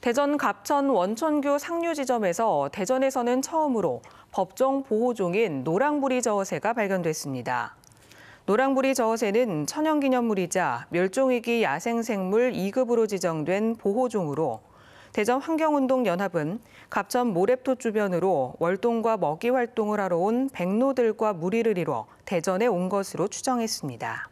대전 갑천 원천교 상류 지점에서 대전에서는 처음으로 법정 보호종인 노랑부리 저어새가 발견됐습니다. 노랑부리 저어새는 천연기념물이자 멸종위기 야생생물 2급으로 지정된 보호종으로 대전 환경운동연합은 갑천 모랩토 주변으로 월동과 먹이 활동을 하러 온 백로들과 무리를 이뤄 대전에 온 것으로 추정했습니다.